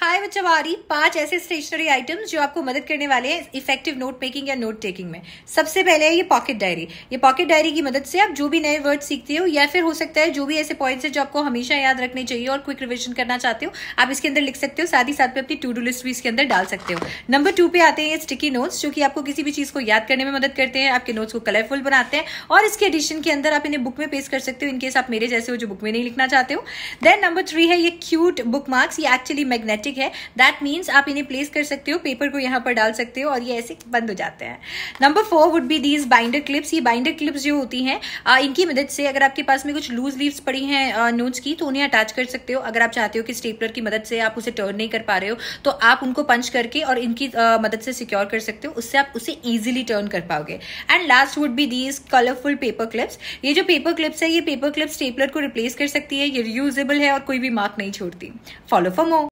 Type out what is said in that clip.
हाय बच्चों हमारी पांच ऐसे स्टेशनरी आइटम्स जो आपको मदद करने वाले हैं इफेक्टिव नोट मेकिंग या नोट टेकिंग में सबसे पहले है ये पॉकेट डायरी ये पॉकेट डायरी की मदद से आप जो भी नए वर्ड सीखते हो या फिर हो सकता है जो भी ऐसे पॉइंट्स है जो आपको हमेशा याद रखने चाहिए और क्विक रिविजन करना चाहते हो आप इसके अंदर लिख सकते हो साथ ही साथ में अपनी टू डू लिस्ट भी इसके अंदर डाल सकते हो नंबर टू पे आते हैं ये स्टिकी नोट्स जो कि आपको किसी भी चीज को याद करने में मदद करते हैं आपके नोट्स को कलरफुल बनाते हैं और इसके एडिशन के अंदर आप इन्हें बुक में पेश कर सकते हो इनकेस आप मेरे जैसे हो जो बुक में नहीं लिखना चाहते हो देन नंबर थ्री है ये क्यूट बुक मार्क्स ये एक्चुअली मैग्नेटिक प्लास्टिक है दैट मीन्स आप इन्हें प्लेस कर सकते हो पेपर को यहाँ पर डाल सकते हो और ये ऐसे बंद हो जाते हैं number four would be these binder clips ये बाइंडर क्लिप्स जो होती हैं इनकी मदद से अगर आपके पास में कुछ लूज लीव्स पड़ी हैं नोट्स की तो उन्हें अटैच कर सकते हो अगर आप चाहते हो कि स्टेपलर की मदद से आप उसे टर्न नहीं कर पा रहे हो तो आप उनको पंच करके और इनकी आ, मदद से सिक्योर कर सकते हो उससे आप उसे ईजिली टर्न कर पाओगे and last would be these colourful paper clips ये जो पेपर क्लिप्स है ये पेपर क्लिप्स स्टेपलर को रिप्लेस कर सकती है ये रियूजेबल है और कोई भी मार्क नहीं छोड़ती फॉलो फॉर मो